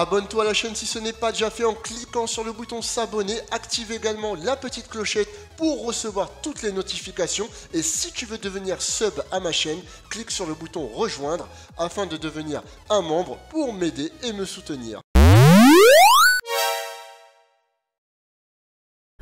Abonne-toi à la chaîne si ce n'est pas déjà fait en cliquant sur le bouton s'abonner. Active également la petite clochette pour recevoir toutes les notifications. Et si tu veux devenir sub à ma chaîne, clique sur le bouton rejoindre afin de devenir un membre pour m'aider et me soutenir.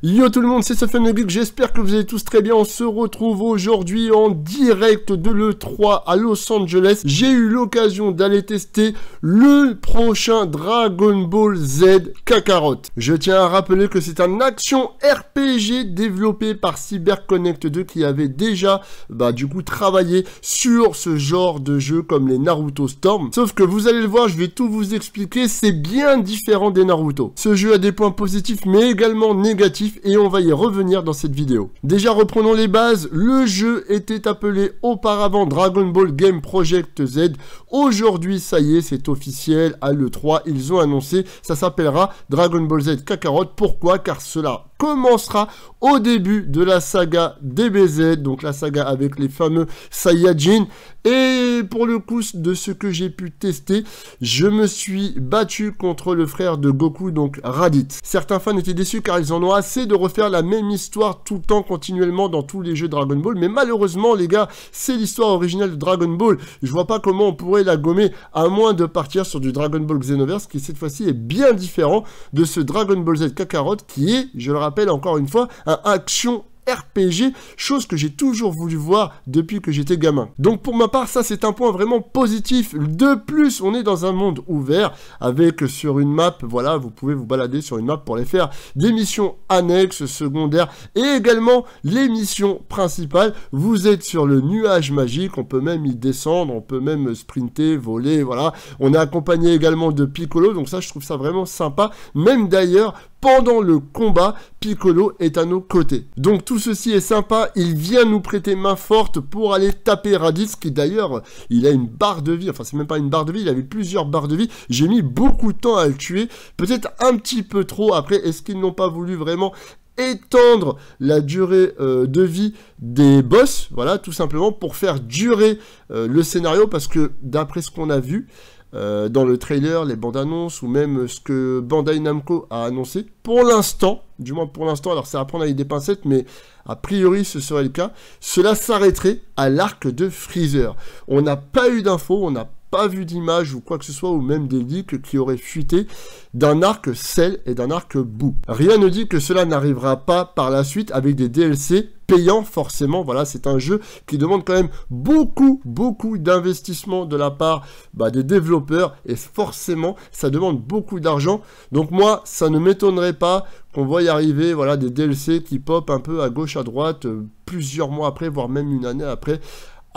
Yo tout le monde, c'est Sophianobic, j'espère que vous allez tous très bien. On se retrouve aujourd'hui en direct de l'E3 à Los Angeles. J'ai eu l'occasion d'aller tester le prochain Dragon Ball Z Kakarot. Je tiens à rappeler que c'est un action RPG développé par CyberConnect 2 qui avait déjà, bah, du coup, travaillé sur ce genre de jeu comme les Naruto Storm. Sauf que vous allez le voir, je vais tout vous expliquer, c'est bien différent des Naruto. Ce jeu a des points positifs mais également négatifs et on va y revenir dans cette vidéo. Déjà reprenons les bases, le jeu était appelé auparavant Dragon Ball Game Project Z. Aujourd'hui ça y est c'est officiel à l'E3, ils ont annoncé, ça s'appellera Dragon Ball Z Kakarot. Pourquoi Car cela commencera au début de la saga DBZ, donc la saga avec les fameux Saiyajin. Et pour le coup, de ce que j'ai pu tester, je me suis battu contre le frère de Goku, donc Raditz. Certains fans étaient déçus car ils en ont assez de refaire la même histoire tout le temps, continuellement, dans tous les jeux Dragon Ball. Mais malheureusement, les gars, c'est l'histoire originale de Dragon Ball. Je vois pas comment on pourrait la gommer, à moins de partir sur du Dragon Ball Xenoverse, qui cette fois-ci est bien différent de ce Dragon Ball Z Kakarot, qui est, je le rappelle encore une fois, un action RPG, chose que j'ai toujours voulu voir depuis que j'étais gamin. Donc pour ma part, ça c'est un point vraiment positif. De plus, on est dans un monde ouvert avec sur une map, voilà, vous pouvez vous balader sur une map pour les faire des missions annexes, secondaires et également les missions principales. Vous êtes sur le nuage magique, on peut même y descendre, on peut même sprinter, voler, voilà. On est accompagné également de Piccolo, donc ça je trouve ça vraiment sympa. Même d'ailleurs pendant le combat, Piccolo est à nos côtés. Donc tout ceci est sympa, il vient nous prêter main forte pour aller taper Raditz, qui d'ailleurs, il a une barre de vie, enfin c'est même pas une barre de vie, il avait plusieurs barres de vie, j'ai mis beaucoup de temps à le tuer, peut-être un petit peu trop, après est-ce qu'ils n'ont pas voulu vraiment étendre la durée euh, de vie des boss, voilà, tout simplement pour faire durer euh, le scénario, parce que d'après ce qu'on a vu, euh, dans le trailer, les bandes annonces ou même ce que Bandai Namco a annoncé. Pour l'instant, du moins pour l'instant, alors c'est à prendre avec des pincettes, mais a priori ce serait le cas. Cela s'arrêterait à l'arc de Freezer. On n'a pas eu d'infos, on n'a pas vu d'image ou quoi que ce soit, ou même des leaks qui auraient fuité d'un arc sel et d'un arc boue. Rien ne dit que cela n'arrivera pas par la suite avec des DLC payants forcément. Voilà, c'est un jeu qui demande quand même beaucoup, beaucoup d'investissement de la part bah, des développeurs et forcément, ça demande beaucoup d'argent. Donc moi, ça ne m'étonnerait pas qu'on voit y arriver voilà, des DLC qui pop un peu à gauche, à droite, euh, plusieurs mois après, voire même une année après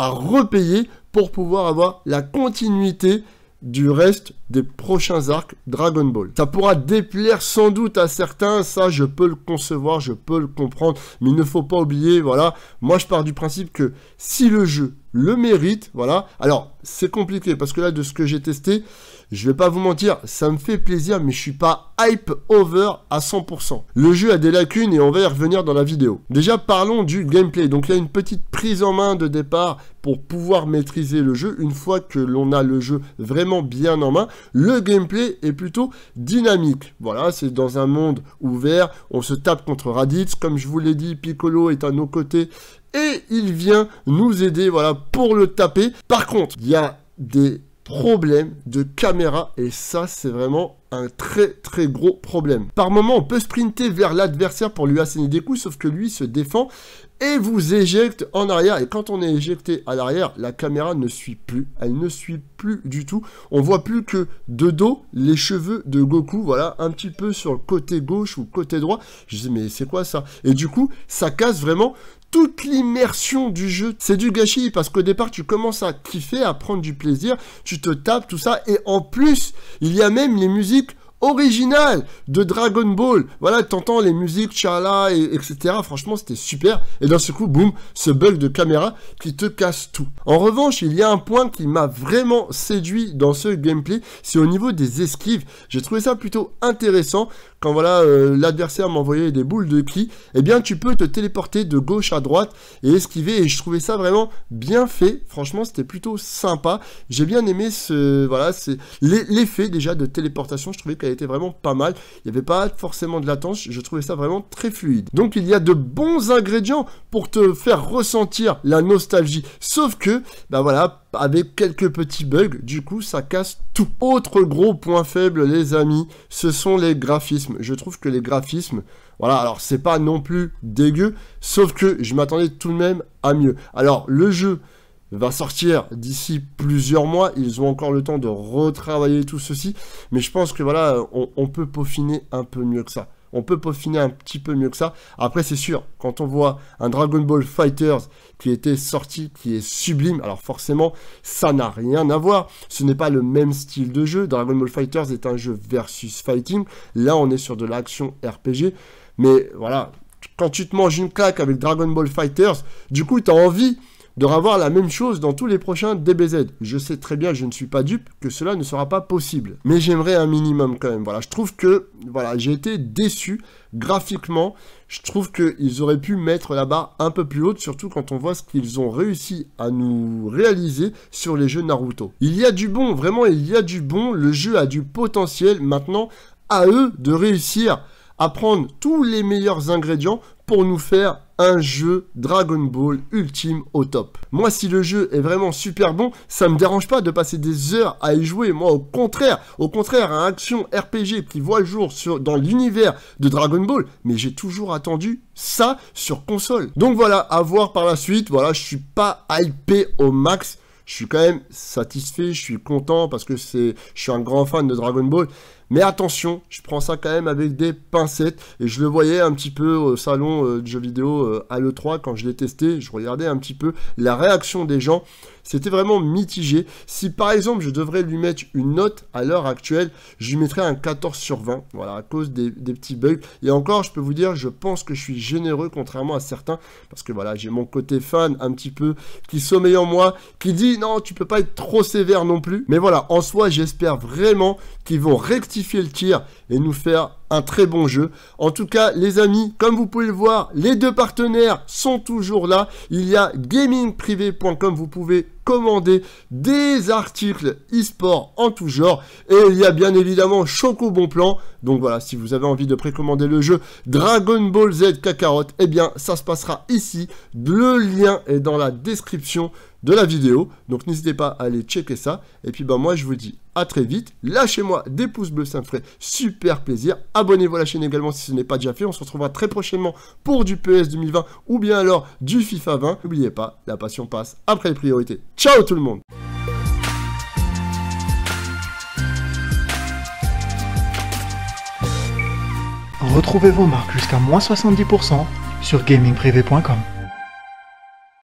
à repayer pour pouvoir avoir la continuité du reste des prochains arcs Dragon Ball. Ça pourra déplaire sans doute à certains, ça je peux le concevoir, je peux le comprendre, mais il ne faut pas oublier, voilà, moi je pars du principe que si le jeu le mérite, voilà. Alors, c'est compliqué parce que là, de ce que j'ai testé, je vais pas vous mentir, ça me fait plaisir, mais je suis pas hype over à 100%. Le jeu a des lacunes et on va y revenir dans la vidéo. Déjà, parlons du gameplay. Donc, il y a une petite prise en main de départ pour pouvoir maîtriser le jeu. Une fois que l'on a le jeu vraiment bien en main, le gameplay est plutôt dynamique. Voilà, c'est dans un monde ouvert, on se tape contre Raditz. Comme je vous l'ai dit, Piccolo est à nos côtés et il vient nous aider voilà pour le taper. Par contre, il y a des problèmes de caméra et ça c'est vraiment un très très gros problème. Par moment, on peut sprinter vers l'adversaire pour lui asséner des coups, sauf que lui se défend et vous éjecte en arrière. Et quand on est éjecté à l'arrière, la caméra ne suit plus. Elle ne suit plus du tout. On voit plus que de dos les cheveux de Goku, voilà, un petit peu sur le côté gauche ou côté droit. Je dis mais c'est quoi ça Et du coup, ça casse vraiment toute l'immersion du jeu. C'est du gâchis parce qu'au départ, tu commences à kiffer, à prendre du plaisir, tu te tapes, tout ça. Et en plus, il y a même les musiques originales de Dragon Ball. Voilà, t'entends les musiques, tchala, et, etc. Franchement, c'était super. Et d'un seul coup, boum, ce bug de caméra qui te casse tout. En revanche, il y a un point qui m'a vraiment séduit dans ce gameplay, c'est au niveau des esquives. J'ai trouvé ça plutôt intéressant quand voilà euh, l'adversaire m'envoyait des boules de clé, eh bien tu peux te téléporter de gauche à droite et esquiver. Et je trouvais ça vraiment bien fait. Franchement, c'était plutôt sympa. J'ai bien aimé ce voilà, c'est l'effet déjà de téléportation. Je trouvais qu'elle était vraiment pas mal. Il n'y avait pas forcément de latence. Je trouvais ça vraiment très fluide. Donc il y a de bons ingrédients pour te faire ressentir la nostalgie. Sauf que bah voilà avec quelques petits bugs, du coup ça casse tout. Autre gros point faible les amis, ce sont les graphismes. Je trouve que les graphismes, voilà, alors c'est pas non plus dégueu, sauf que je m'attendais tout de même à mieux. Alors le jeu va sortir d'ici plusieurs mois, ils ont encore le temps de retravailler tout ceci, mais je pense que voilà, on, on peut peaufiner un peu mieux que ça on peut peaufiner un petit peu mieux que ça. Après, c'est sûr, quand on voit un Dragon Ball Fighters qui était sorti, qui est sublime, alors forcément, ça n'a rien à voir. Ce n'est pas le même style de jeu. Dragon Ball Fighters est un jeu versus fighting. Là, on est sur de l'action RPG. Mais voilà, quand tu te manges une claque avec Dragon Ball Fighters, du coup, tu as envie de revoir la même chose dans tous les prochains DBZ. Je sais très bien, je ne suis pas dupe, que cela ne sera pas possible. Mais j'aimerais un minimum quand même. Voilà, je trouve que voilà, j'ai été déçu graphiquement. Je trouve qu'ils auraient pu mettre la barre un peu plus haute, surtout quand on voit ce qu'ils ont réussi à nous réaliser sur les jeux Naruto. Il y a du bon, vraiment, il y a du bon. Le jeu a du potentiel. Maintenant, à eux de réussir à prendre tous les meilleurs ingrédients pour nous faire un jeu Dragon Ball ultime au top. Moi, si le jeu est vraiment super bon, ça me dérange pas de passer des heures à y jouer. Moi, au contraire, au contraire, un action RPG qui voit le jour dans l'univers de Dragon Ball, mais j'ai toujours attendu ça sur console. Donc voilà, à voir par la suite. Voilà, je suis pas hypé au max. Je suis quand même satisfait, je suis content parce que c'est, je suis un grand fan de Dragon Ball. Mais attention, je prends ça quand même avec des pincettes. Et je le voyais un petit peu au salon euh, de jeux vidéo euh, à l'E3 quand je l'ai testé. Je regardais un petit peu la réaction des gens. C'était vraiment mitigé. Si par exemple je devrais lui mettre une note à l'heure actuelle, je lui mettrais un 14 sur 20. Voilà, à cause des, petits bugs. Et encore, je peux vous dire, je pense que je suis généreux contrairement à certains. Parce que voilà, j'ai mon côté fan un petit peu qui sommeille en moi, qui dit non, tu peux pas être trop sévère non plus. Mais voilà, en soi, j'espère vraiment qu'ils vont rectifier le tir et nous faire un très bon jeu. En tout cas, les amis, comme vous pouvez le voir, les deux partenaires sont toujours là. Il y a gamingprivé.com, vous pouvez commander des articles e-sport en tout genre. Et il y a bien évidemment Choco Bon Plan. Donc voilà, si vous avez envie de précommander le jeu Dragon Ball Z Kakarot, eh bien ça se passera ici. Le lien est dans la description de la vidéo. Donc n'hésitez pas à aller checker ça. Et puis ben, moi je vous dis à très vite. Lâchez-moi des pouces bleus, ça me ferait super plaisir. Abonnez-vous à la chaîne également si ce n'est pas déjà fait. On se retrouvera très prochainement pour du PS e 2020 ou bien alors du FIFA 20. N'oubliez pas, la passion passe après les priorités. Ciao tout le monde Retrouvez vos marques jusqu'à moins 70% sur gamingprivé.com.